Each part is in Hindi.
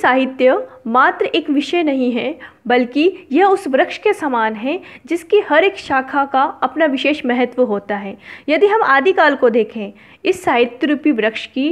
साहित्य मात्र एक विषय नहीं है बल्कि यह उस वृक्ष के समान है जिसकी हर एक शाखा का अपना विशेष महत्व होता है यदि हम आदिकाल को देखें इस साहित्य रूपी वृक्ष की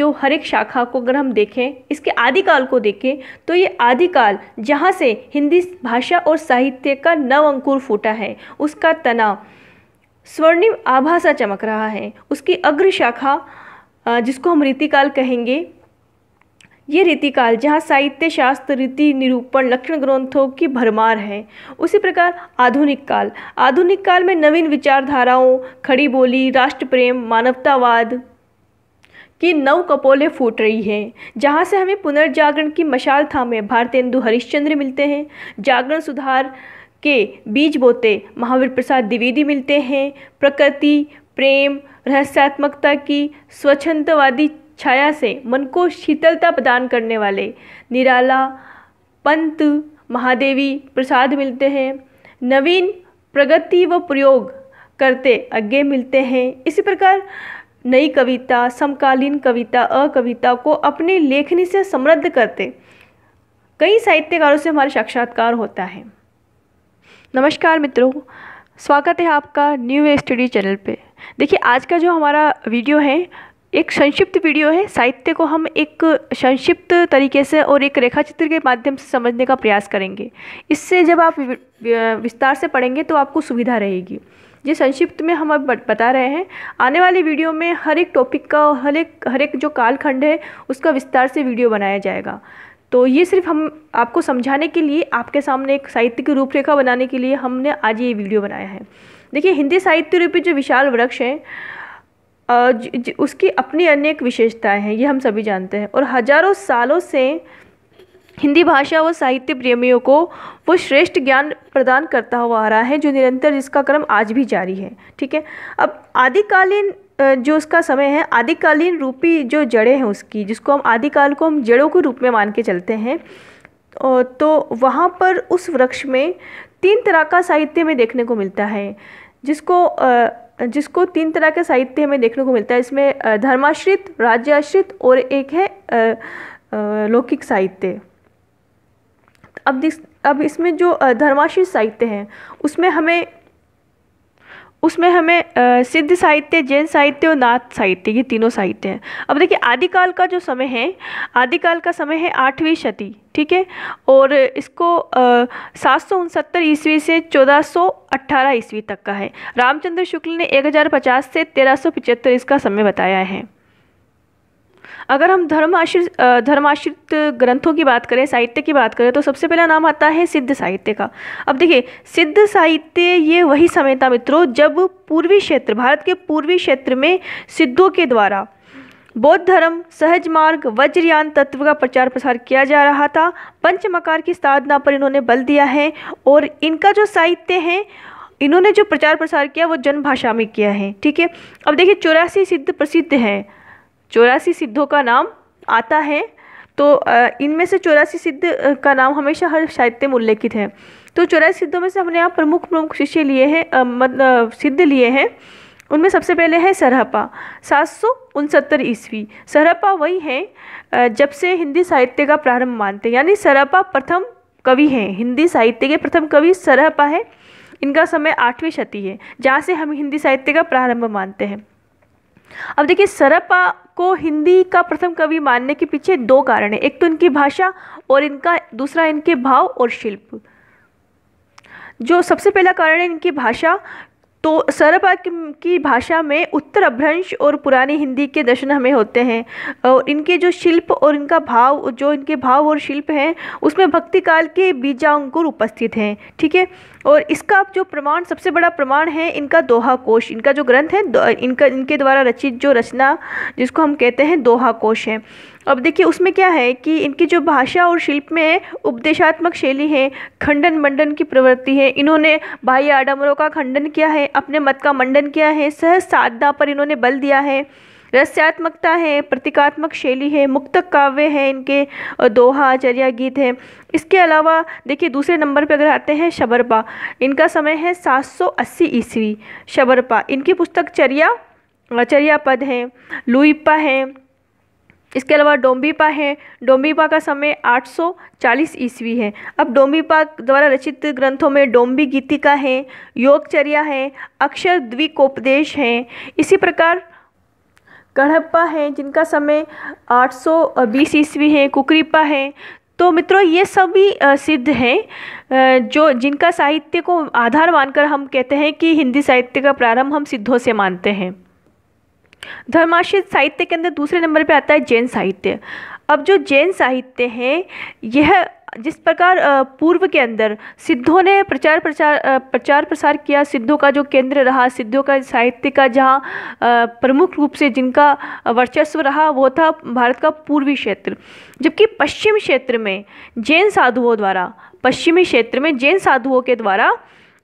जो हर एक शाखा को अगर हम देखें इसके आदिकाल को देखें तो ये आदिकाल जहाँ से हिंदी भाषा और साहित्य का नव अंकुर फूटा है उसका तना स्वर्णिम आभा सा चमक रहा है उसकी अग्र शाखा जिसको हम रीतिकाल कहेंगे ये रीतिकाल जहाँ साहित्य शास्त्र रीति निरूपण लक्षण ग्रंथों की भरमार है उसी प्रकार आधुनिक काल आधुनिक काल में नवीन विचारधाराओं खड़ी बोली राष्ट्र प्रेम मानवतावाद की नव कपोले फूट रही हैं जहाँ से हमें पुनर्जागरण की मशाल था थामे भारतेंदु हरिश्चंद्र मिलते हैं जागरण सुधार के बीज बोते महावीर प्रसाद द्विवेदी मिलते हैं प्रकृति प्रेम रहस्यात्मकता की स्वच्छंदवादी छाया से मन को शीतलता प्रदान करने वाले निराला पंत महादेवी प्रसाद मिलते हैं नवीन प्रगति व प्रयोग करते अज्ञे मिलते हैं इसी प्रकार नई कविता समकालीन कविता अकविता को अपनी लेखनी से समृद्ध करते कई साहित्यकारों से हमारा साक्षात्कार होता है नमस्कार मित्रों स्वागत है आपका न्यू स्टडी चैनल पे देखिए आज का जो हमारा वीडियो है एक संक्षिप्त वीडियो है साहित्य को हम एक संक्षिप्त तरीके से और एक रेखा चित्र के माध्यम से समझने का प्रयास करेंगे इससे जब आप विस्तार से पढ़ेंगे तो आपको सुविधा रहेगी ये संक्षिप्त में हम अब बता रहे हैं आने वाली वीडियो में हर एक टॉपिक का हर एक हर एक जो कालखंड है उसका विस्तार से वीडियो बनाया जाएगा तो ये सिर्फ हम आपको समझाने के लिए आपके सामने एक साहित्य की रूपरेखा बनाने के लिए हमने आज ये वीडियो बनाया है देखिए हिंदी साहित्य रूपी जो विशाल वृक्ष हैं उसकी अपनी अनेक विशेषताएं हैं ये हम सभी जानते हैं और हजारों सालों से हिंदी भाषा व साहित्य प्रेमियों को वो श्रेष्ठ ज्ञान प्रदान करता हुआ आ रहा है जो निरंतर जिसका क्रम आज भी जारी है ठीक है अब आदिकालीन जो उसका समय है आदिकालीन रूपी जो जड़ें हैं उसकी जिसको हम आदिकाल को हम जड़ों के रूप में मान के चलते हैं तो वहाँ पर उस वृक्ष में तीन तरह का साहित्य में देखने को मिलता है जिसको जिसको तीन तरह के साहित्य हमें देखने को मिलता है इसमें धर्माश्रित राज्याश्रित और एक है लौकिक साहित्य अब दिस अब इसमें जो धर्माश्रित साहित्य हैं उसमें हमें उसमें हमें सिद्ध साहित्य जैन साहित्य और नाथ साहित्य ये तीनों साहित्य हैं अब देखिए आदिकाल का जो समय है आदिकाल का समय है आठवीं शती ठीक है और इसको सात सौ उनसत्तर ईस्वी से चौदह सौ अट्ठारह ईस्वी तक का है रामचंद्र शुक्ल ने एक हज़ार पचास से तेरह सौ पिचहत्तर इसका समय बताया है अगर हम धर्माश्रित धर्माश्रित ग्रंथों की बात करें साहित्य की बात करें तो सबसे पहला नाम आता है सिद्ध साहित्य का अब देखिए सिद्ध साहित्य ये वही समय था मित्रों जब पूर्वी क्षेत्र भारत के पूर्वी क्षेत्र में सिद्धों के द्वारा बौद्ध धर्म सहज मार्ग वज्रयान तत्व का प्रचार प्रसार किया जा रहा था पंचमकार की साधना पर इन्होंने बल दिया है और इनका जो साहित्य है इन्होंने जो प्रचार प्रसार किया वो जनभाषा में किया है ठीक है अब देखिए चौरासी सिद्ध प्रसिद्ध हैं चौरासी सिद्धों का नाम आता है तो इनमें से चौरासी सिद्ध का नाम हमेशा हर साहित्य में उल्लेखित है तो चौरासी सिद्धों में से हमने यहाँ प्रमुख प्रमुख शिष्य लिए हैं मतलब सिद्ध लिए हैं उनमें सबसे पहले है सरहपा सात सौ उनसत्तर ईस्वी सरहपा वही हैं जब से हिंदी साहित्य का प्रारंभ मानते हैं यानी सरहपा प्रथम कवि हैं हिंदी साहित्य के प्रथम कवि सरहपा है इनका समय आठवीं शती है जहाँ से हम हिंदी साहित्य का प्रारंभ मानते हैं अब देखिए सरपा को हिंदी का प्रथम कवि मानने के पीछे दो कारण है एक तो इनकी भाषा और इनका दूसरा इनके भाव और शिल्प जो सबसे पहला कारण है इनकी भाषा तो सरपा की भाषा में उत्तर अभ्रंश और पुरानी हिंदी के दर्शन हमें होते हैं और इनके जो शिल्प और इनका भाव जो इनके भाव और शिल्प हैं उसमें भक्ति काल के बीजांकुर उपस्थित हैं ठीक है और इसका जो प्रमाण सबसे बड़ा प्रमाण है इनका दोहा कोश इनका जो ग्रंथ है इनका इनके द्वारा रचित जो रचना जिसको हम कहते हैं दोहा कोश है अब देखिए उसमें क्या है कि इनकी जो भाषा और शिल्प में उपदेशात्मक शैली है खंडन मंडन की प्रवृत्ति है इन्होंने भाई आडम्बरों का खंडन किया है अपने मत का मंडन किया है सहज साधना पर इन्होंने बल दिया है रस्यात्मकता है प्रतीकात्मक शैली है मुक्तक काव्य है इनके दोहा चर्या गीत है इसके अलावा देखिए दूसरे नंबर पे अगर आते हैं शबरपा इनका समय है 780 ईस्वी शबरपा इनकी पुस्तक चर्या चर्यापद हैं लुईपा है इसके अलावा डोम्बीपा है डोम्बीपा का समय 840 ईस्वी है अब डोम्बीपा द्वारा रचित ग्रंथों में डोम्बी गीतिका है योगचर्या है अक्षर द्विकोपदेश है इसी प्रकार गढ़प्पा हैं जिनका समय 820 ईस्वी है कुकरीपा है तो मित्रों ये सभी सिद्ध हैं जो जिनका साहित्य को आधार मानकर हम कहते हैं कि हिंदी साहित्य का प्रारंभ हम सिद्धों से मानते हैं धर्माश्रित साहित्य के अंदर दूसरे नंबर पे आता है जैन साहित्य अब जो जैन साहित्य हैं यह जिस प्रकार पूर्व के अंदर सिद्धों ने प्रचार प्रचार प्रचार प्रसार किया सिद्धों का जो केंद्र रहा सिद्धों का साहित्य का जहाँ प्रमुख रूप से जिनका वर्चस्व रहा वो था भारत का पूर्वी क्षेत्र जबकि पश्चिम क्षेत्र में जैन साधुओं द्वारा पश्चिमी क्षेत्र में जैन साधुओं के द्वारा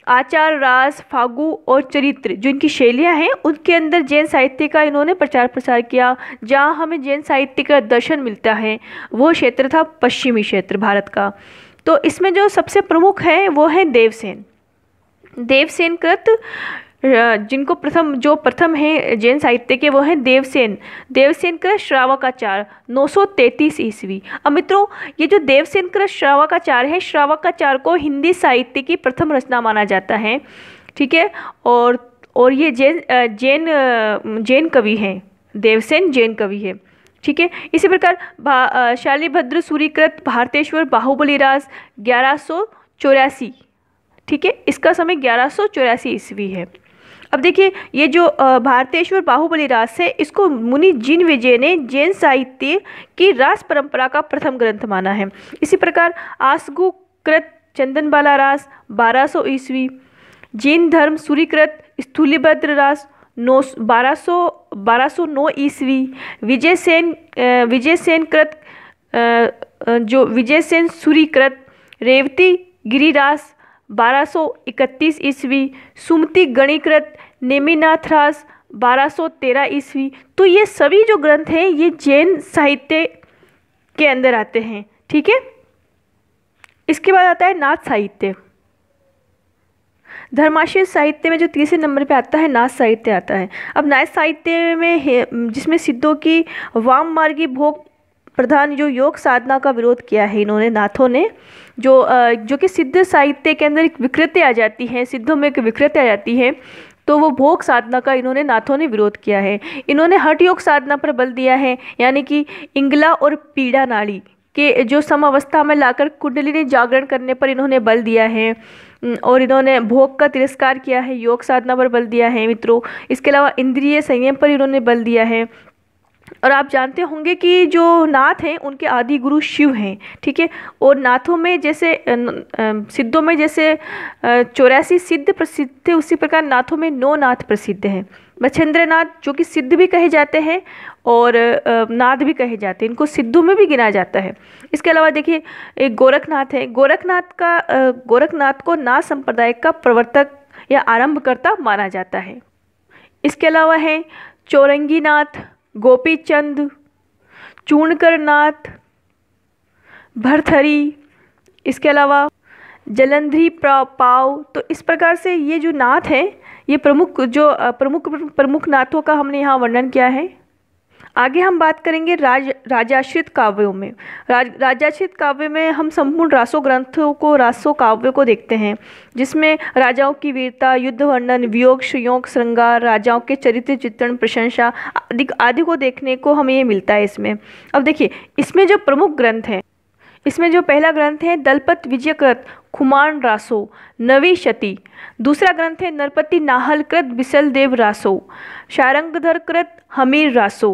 आचार रास फागु और चरित्र जो इनकी शैलियाँ हैं उनके अंदर जैन साहित्य का इन्होंने प्रचार प्रसार किया जहाँ हमें जैन साहित्य का दर्शन मिलता है वो क्षेत्र था पश्चिमी क्षेत्र भारत का तो इसमें जो सबसे प्रमुख है वो है देवसेन देवसेन कृत जिनको प्रथम जो प्रथम है जैन साहित्य के वो हैं देवसेन देवसेन का श्रावकाचार 933 ईस्वी अब मित्रों ये जो देवसेन का श्रावकाचार है श्रावकाचार को हिंदी साहित्य की प्रथम रचना माना जाता है ठीक है और और ये जैन जैन जैन कवि हैं देवसेन जैन कवि है ठीक है इसी प्रकार शालीभद्र सूर्यकृत भारतेश्वर बाहुबली राज ग्यारह सौ चौरासी ठीक है इसका समय ग्यारह सौ चौरासी ईस्वी है अब देखिए ये जो भारतेश्वर बाहुबली रास है इसको मुनि जिन विजय ने जैन साहित्य की रास परंपरा का प्रथम ग्रंथ माना है इसी प्रकार आसगुकृत चंदनबाला रास 1200 सौ ईस्वी जैन धर्म सूर्यकृत स्थूलिभद्र रास नौ बारह सौ बारह सौ नौ ईस्वी विजय सेन विजय सेन कृत जो विजय सेन सूर्यकृत रेवती गिरिरास 1231 ईस्वी सुमति गणीकृत नेमिनाथरास 1213 ईस्वी तो ये सभी जो ग्रंथ हैं ये जैन साहित्य के अंदर आते हैं ठीक है इसके बाद आता है नाथ साहित्य धर्माशय साहित्य में जो तीसरे नंबर पे आता है नाथ साहित्य आता है अब नाथ साहित्य में जिसमें सिद्धों की वाम मार्गी भोग प्रधान जो योग साधना का विरोध किया है इन्होंने नाथों ने जो जो कि सिद्ध साहित्य के अंदर एक विकृति आ जाती है सिद्धों में एक विकृति आ जाती है तो वो भोग साधना का इन्होंने नाथों ने विरोध किया है इन्होंने हट योग साधना पर बल दिया है यानी कि इंगला और पीड़ा नाड़ी के जो समावस्था में लाकर कुंडलिनी जागरण करने पर इन्होंने बल दिया है और इन्होंने भोग का तिरस्कार किया है योग साधना पर बल दिया है मित्रों इसके अलावा इंद्रिय संयम पर इन्होंने बल दिया है और आप जानते होंगे कि जो नाथ हैं उनके आदि गुरु शिव हैं ठीक है और नाथों में जैसे सिद्धों में जैसे चौरासी सिद्ध प्रसिद्ध थे उसी प्रकार नाथों में नौ नाथ प्रसिद्ध हैं मच्छेंद्रनाथ जो कि सिद्ध भी कहे जाते हैं और नाथ भी कहे जाते हैं इनको सिद्धों में भी गिना जाता है इसके अलावा देखिए एक गोरखनाथ है गोरखनाथ का गोरखनाथ को नाथ संप्रदाय का प्रवर्तक या आरंभकर्ता माना जाता है इसके अलावा है चौरंगीनाथ गोपी चंद नाथ भरथरी इसके अलावा जलंधरी पाव तो इस प्रकार से ये जो नाथ हैं ये प्रमुख जो प्रमुख प्रमुख नाथों का हमने यहाँ वर्णन किया है आगे हम बात करेंगे राज राजाश्रित काव्यों में राज राजाश्रित काव्य में हम संपूर्ण रासो ग्रंथों को रासो काव्य को देखते हैं जिसमें राजाओं की वीरता युद्ध वर्णन वियोग श्रियोग श्रृंगार राजाओं के चरित्र चित्रण प्रशंसा आदि आदि को देखने को हमें ये मिलता है इसमें अब देखिए इसमें जो प्रमुख ग्रंथ हैं इसमें जो पहला ग्रंथ है दलपत विजयकृत खुमान रासो नवी शती दूसरा ग्रंथ है नरपति नाहलकृत बिसलदेव रासो शारंगधरकृत हमीर रासो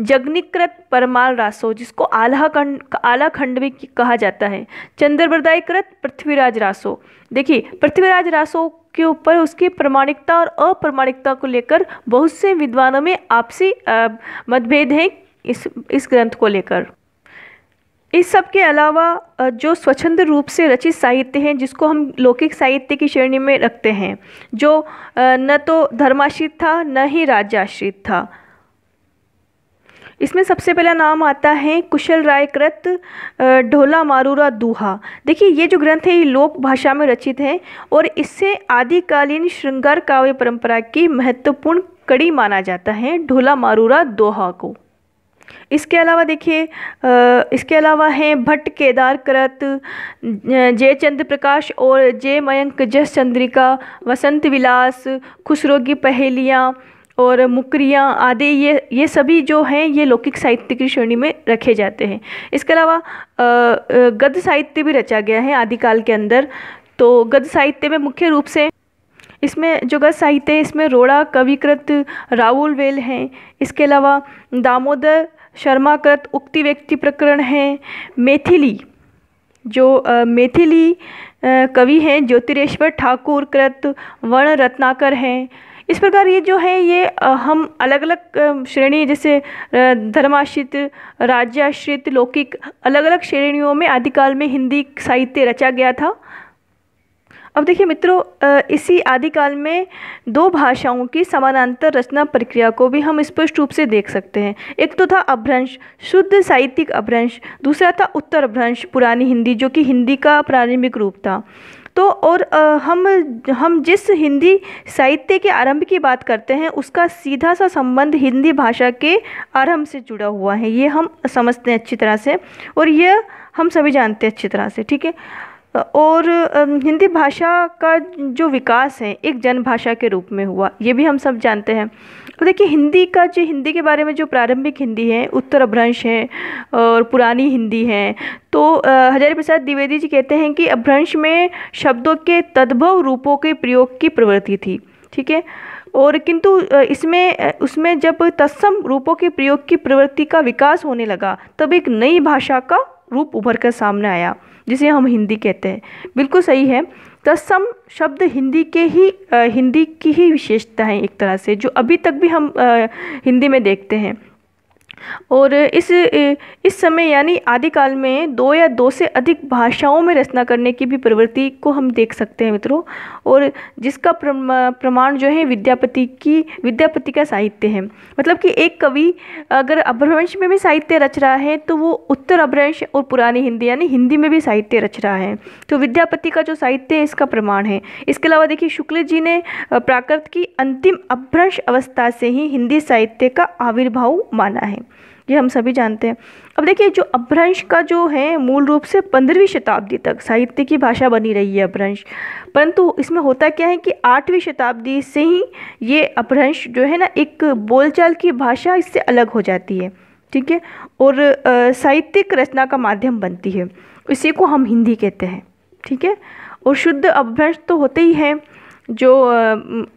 जगनीकृत परमाल रासो जिसको आला खंड आला खंड भी कहा जाता है चंद्रवृदायकृत पृथ्वीराज रासो देखिए पृथ्वीराज रासो के ऊपर उसकी प्रमाणिकता और अप्रमाणिकता को लेकर बहुत से विद्वानों में आपसी मतभेद हैं इस इस ग्रंथ को लेकर इस सब के अलावा जो स्वच्छंद रूप से रचित साहित्य हैं जिसको हम लौकिक साहित्य की श्रेणी में रखते हैं जो न तो धर्माश्रित था न ही राज्याश्रित था इसमें सबसे पहला नाम आता है कुशल राय कृत ढोला मारूरा दुहा देखिए ये जो ग्रंथ है ये लोक भाषा में रचित है और इससे आदिकालीन श्रृंगार काव्य परंपरा की महत्वपूर्ण कड़ी माना जाता है ढोला मारूरा दोहा को इसके अलावा देखिए इसके अलावा हैं भट्ट केदार करत जय चंद्र प्रकाश और जय मयंक जस चंद्रिका वसंत विलास खुसरोगी पहेलियाँ और मुकरियाँ आदि ये ये सभी जो हैं ये लौकिक साहित्य की श्रेणी में रखे जाते हैं इसके अलावा गद्य साहित्य भी रचा गया है आदिकाल के अंदर तो गद्य साहित्य में मुख्य रूप से इसमें जो गद्य साहित्य है इसमें रोड़ा कविकृत राहुल वेल हैं इसके अलावा दामोदर शर्मा कृत उक्ति व्यक्ति प्रकरण हैं मेथिली जो आ, मेथिली कवि हैं ज्योतिरेश्वर ठाकुर कृत वर्ण रत्नाकर हैं इस प्रकार ये जो है ये हम अलग अलग श्रेणी जैसे धर्माश्रित राज्याश्रित लौकिक अलग अलग श्रेणियों में आदिकाल में हिंदी साहित्य रचा गया था अब देखिए मित्रों इसी आदिकाल में दो भाषाओं की समानांतर रचना प्रक्रिया को भी हम स्पष्ट रूप से देख सकते हैं एक तो था अभ्रंश शुद्ध साहित्यिक अभ्रंश दूसरा था उत्तर अभ्रंश पुरानी हिंदी जो कि हिंदी का प्रारंभिक रूप था तो और हम हम जिस हिंदी साहित्य के आरंभ की बात करते हैं उसका सीधा सा संबंध हिंदी भाषा के आरंभ से जुड़ा हुआ है ये हम समझते हैं अच्छी तरह से और यह हम सभी जानते हैं अच्छी तरह से ठीक है और हिंदी भाषा का जो विकास है एक जनभाषा के रूप में हुआ ये भी हम सब जानते हैं तो देखिए हिंदी का जो हिंदी के बारे में जो प्रारंभिक हिंदी है उत्तर अभ्रंश है और पुरानी हिंदी है तो हजारी प्रसाद द्विवेदी जी कहते हैं कि अभ्रंश में शब्दों के तद्भव रूपों के प्रयोग की प्रवृत्ति थी ठीक है और किंतु इसमें उसमें जब तत्सम रूपों के प्रयोग की प्रवृत्ति का विकास होने लगा तब एक नई भाषा का रूप उभर कर सामने आया जिसे हम हिंदी कहते हैं बिल्कुल सही है तत्सम शब्द हिंदी के ही आ, हिंदी की ही विशेषता है एक तरह से जो अभी तक भी हम आ, हिंदी में देखते हैं और इस इस समय यानी आदिकाल में दो या दो से अधिक भाषाओं में रचना करने की भी प्रवृत्ति को हम देख सकते हैं मित्रों और जिसका प्रमाण जो है विद्यापति की विद्यापति का साहित्य है मतलब कि एक कवि अगर अभ्रवंश में भी साहित्य रच रहा है तो वो उत्तर अभ्रवंश और पुरानी हिंदी यानी हिंदी में भी साहित्य रच रहा है तो विद्यापति का जो साहित्य है इसका प्रमाण है इसके अलावा देखिए शुक्ल जी ने प्राकृत की अंतिम अभ्रंश अवस्था से ही हिंदी साहित्य का आविर्भाव माना है ये हम सभी जानते हैं अब देखिए जो अपभ्रंश का जो है मूल रूप से पंद्रहवीं शताब्दी तक साहित्य की भाषा बनी रही है अपभ्रंश परंतु इसमें होता क्या है कि आठवीं शताब्दी से ही ये अपभ्रंश जो है ना एक बोलचाल की भाषा इससे अलग हो जाती है ठीक है और साहित्यिक रचना का माध्यम बनती है इसी को हम हिंदी कहते हैं ठीक है और शुद्ध अपभ्रंश तो होते ही हैं जो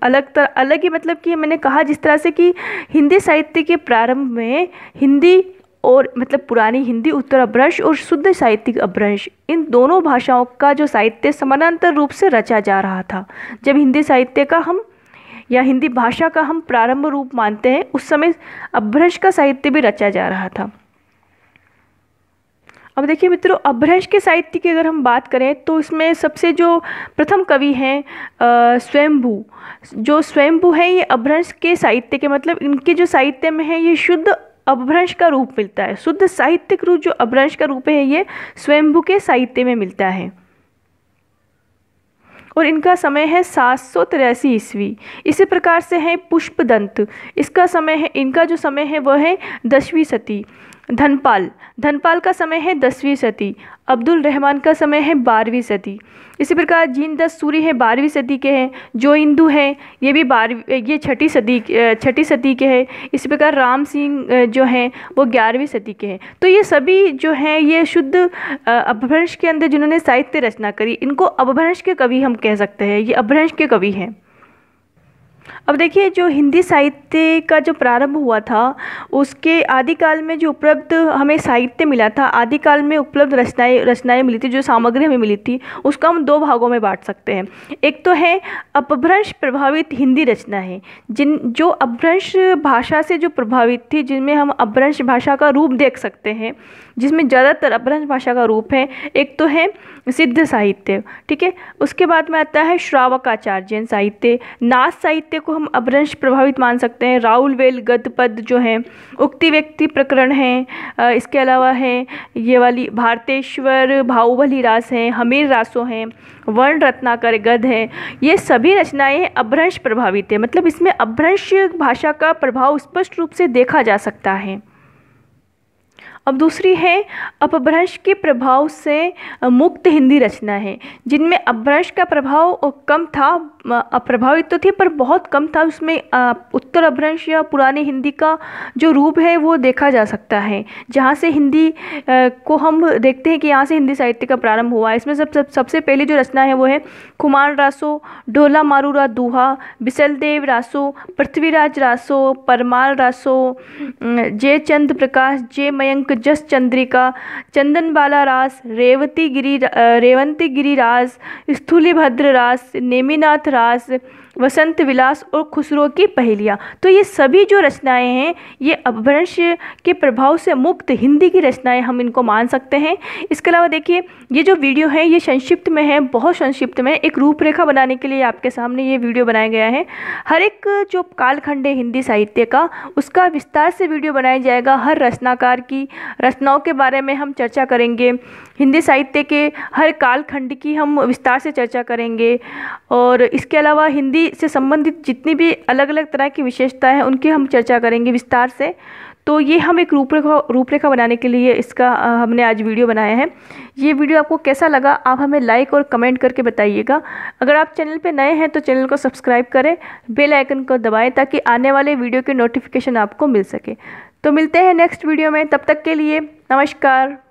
अलग तर अलग ही मतलब कि मैंने कहा जिस तरह से कि हिंदी साहित्य के प्रारंभ में हिंदी और मतलब पुरानी हिंदी उत्तर अभ्रंश और शुद्ध साहित्यिक अभ्रंश इन दोनों भाषाओं का जो साहित्य समानांतर रूप से रचा जा रहा था जब हिंदी साहित्य का हम या हिंदी भाषा का हम प्रारंभ रूप मानते हैं उस समय अभ्रंश का साहित्य भी रचा जा रहा था अब देखिए मित्रों अभ्रंश के साहित्य की अगर हम बात करें तो इसमें सबसे जो प्रथम कवि हैं स्वयंभू जो स्वयंभू हैं ये अभ्रंश के साहित्य के मतलब इनके जो साहित्य में है ये शुद्ध अभ्रंश का रूप मिलता है शुद्ध साहित्यिक रूप जो अभ्रंश का रूप है ये स्वयंभू के साहित्य में मिलता है और इनका समय है सात सौ तिरासी ईस्वी इसी प्रकार से है पुष्पदंत इसका समय है इनका जो समय है वह है दसवीं सती धनपाल धनपाल का समय है दसवीं सदी अब्दुल रहमान का समय है बारहवीं सदी इसी प्रकार जीन दस सूरी है बारहवीं सदी के हैं जो इंदु हैं ये भी बारहवीं ये छठी सदी छठी सदी के हैं इसी प्रकार राम सिंह जो हैं वो ग्यारहवीं सदी के हैं तो ये सभी जो हैं ये शुद्ध अपभ्रंश के अंदर जिन्होंने साहित्य रचना करी इनको अपभ्रंश के कवि हम कह सकते हैं ये अपभ्रंश के कवि हैं अब देखिए जो हिंदी साहित्य का जो प्रारंभ हुआ था उसके आदिकाल में जो उपलब्ध हमें साहित्य मिला था आदिकाल में उपलब्ध रचनाएं रचनाएं मिली थी जो सामग्री हमें मिली थी उसको हम दो भागों में बांट सकते हैं एक तो है अपभ्रंश प्रभावित हिंदी रचना है जिन जो अपभ्रंश भाषा से जो प्रभावित थी जिनमें हम अपभ्रंश भाषा का रूप देख सकते हैं जिसमें ज़्यादातर अपभ्रंश भाषा का रूप है एक तो है सिद्ध साहित्य ठीक है उसके बाद में आता है श्रावकाचार्य साहित्य नाच साहित्य पहले को हम अभ्रंश प्रभावित मान सकते हैं राहुल वेल गद पद जो है उक्ति व्यक्ति प्रकरण है इसके अलावा है ये वाली भारतेश्वर भाऊबली रास हैं हमीर रासों हैं वर्ण रत्नाकर गद हैं ये सभी रचनाएं अभ्रंश प्रभावित है मतलब इसमें अभ्रंश भाषा का प्रभाव स्पष्ट रूप से देखा जा सकता है अब दूसरी है अपभ्रंश के प्रभाव से मुक्त हिंदी रचना है जिनमें अपभ्रंश का प्रभाव कम था अप्रभावित तो थी पर बहुत कम था उसमें उत्तर अपभ्रंश या पुरानी हिंदी का जो रूप है वो देखा जा सकता है जहाँ से हिंदी को हम देखते हैं कि यहाँ से हिंदी साहित्य का प्रारंभ हुआ है इसमें सब, सब सबसे पहले जो रचना है वो है कुमार रासो ढोला मारूरा दूहा बिसलदेव रासो पृथ्वीराज रासो परमाल रासो जय चंद प्रकाश जय मयंक जस चंद्रिका चंदन बाला रास रेवती गिरी रेवंती गिरी रास स्थूलीभद्र रास नेमिनाथ रास वसंत विलास और खुसरो की पहेलियाँ तो ये सभी जो रचनाएं हैं ये अपभ्रंश के प्रभाव से मुक्त हिंदी की रचनाएं हम इनको मान सकते हैं इसके अलावा देखिए ये जो वीडियो है ये संक्षिप्त में है बहुत संक्षिप्त में एक रूपरेखा बनाने के लिए आपके सामने ये वीडियो बनाया गया है हर एक जो कालखंड है हिंदी साहित्य का उसका विस्तार से वीडियो बनाया जाएगा हर रचनाकार की रचनाओं के बारे में हम चर्चा करेंगे हिंदी साहित्य के हर कालखंड की हम विस्तार से चर्चा करेंगे और इसके अलावा हिंदी से संबंधित जितनी भी अलग अलग तरह की विशेषताएं हैं उनकी हम चर्चा करेंगे विस्तार से तो ये हम एक रूपरेखा रूपरेखा बनाने के लिए इसका हमने आज वीडियो बनाया है ये वीडियो आपको कैसा लगा आप हमें लाइक और कमेंट करके बताइएगा अगर आप चैनल पे नए हैं तो चैनल को सब्सक्राइब करें बेल आइकन को दबाएं ताकि आने वाले वीडियो के नोटिफिकेशन आपको मिल सके तो मिलते हैं नेक्स्ट वीडियो में तब तक के लिए नमस्कार